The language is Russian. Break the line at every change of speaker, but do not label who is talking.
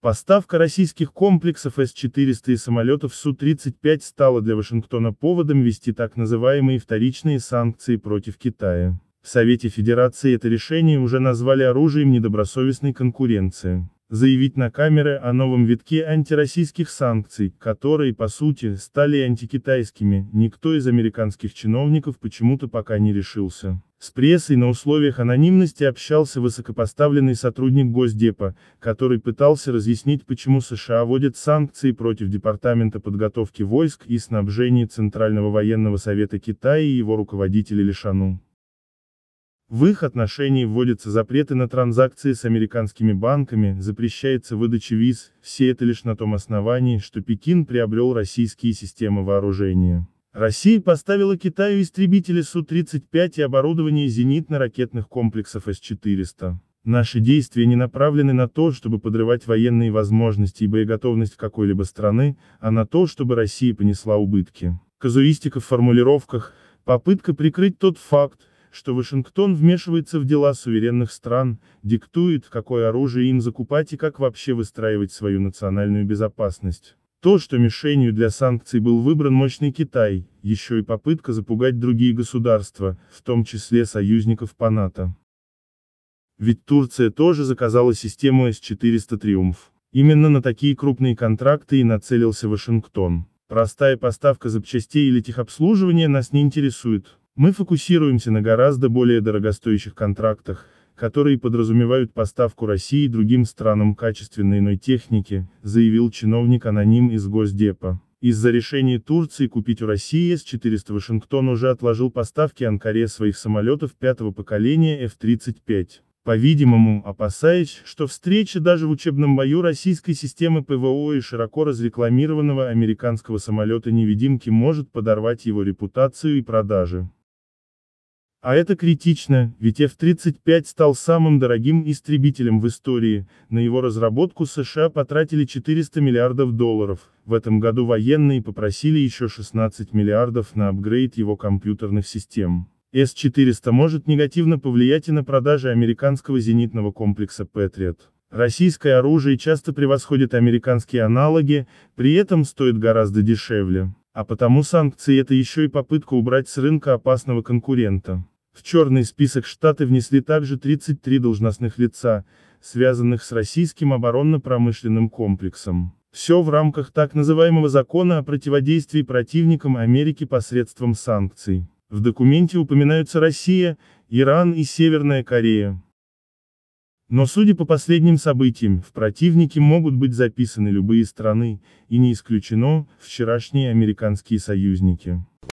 Поставка российских комплексов С-400 и самолетов Су-35 стала для Вашингтона поводом вести так называемые вторичные санкции против Китая. В Совете Федерации это решение уже назвали оружием недобросовестной конкуренции заявить на камеры о новом витке антироссийских санкций, которые, по сути, стали антикитайскими, никто из американских чиновников почему-то пока не решился. С прессой на условиях анонимности общался высокопоставленный сотрудник Госдепа, который пытался разъяснить, почему США вводят санкции против Департамента подготовки войск и снабжения Центрального военного совета Китая и его руководителя Лишану. В их отношении вводятся запреты на транзакции с американскими банками, запрещается выдача виз, все это лишь на том основании, что Пекин приобрел российские системы вооружения. Россия поставила Китаю истребители Су-35 и оборудование зенитно-ракетных комплексов С-400. Наши действия не направлены на то, чтобы подрывать военные возможности и боеготовность какой-либо страны, а на то, чтобы Россия понесла убытки. Казуистика в формулировках, попытка прикрыть тот факт, что Вашингтон вмешивается в дела суверенных стран, диктует, какое оружие им закупать и как вообще выстраивать свою национальную безопасность. То, что мишенью для санкций был выбран мощный Китай, еще и попытка запугать другие государства, в том числе союзников по НАТО. Ведь Турция тоже заказала систему С-400 «Триумф». Именно на такие крупные контракты и нацелился Вашингтон. Простая поставка запчастей или техобслуживания нас не интересует. Мы фокусируемся на гораздо более дорогостоящих контрактах, которые подразумевают поставку России и другим странам качественной иной техники, заявил чиновник-аноним из Госдепа. Из-за решения Турции купить у России С-400 Вашингтон уже отложил поставки Анкаре своих самолетов пятого поколения F-35. По-видимому, опасаясь, что встреча даже в учебном бою российской системы ПВО и широко разрекламированного американского самолета-невидимки может подорвать его репутацию и продажи. А это критично, ведь F-35 стал самым дорогим истребителем в истории, на его разработку США потратили 400 миллиардов долларов, в этом году военные попросили еще 16 миллиардов на апгрейд его компьютерных систем. С-400 может негативно повлиять и на продажи американского зенитного комплекса «Патриот». Российское оружие часто превосходит американские аналоги, при этом стоит гораздо дешевле. А потому санкции это еще и попытка убрать с рынка опасного конкурента. В черный список штаты внесли также 33 должностных лица, связанных с российским оборонно-промышленным комплексом. Все в рамках так называемого закона о противодействии противникам Америки посредством санкций. В документе упоминаются Россия, Иран и Северная Корея. Но судя по последним событиям, в противники могут быть записаны любые страны, и не исключено, вчерашние американские союзники.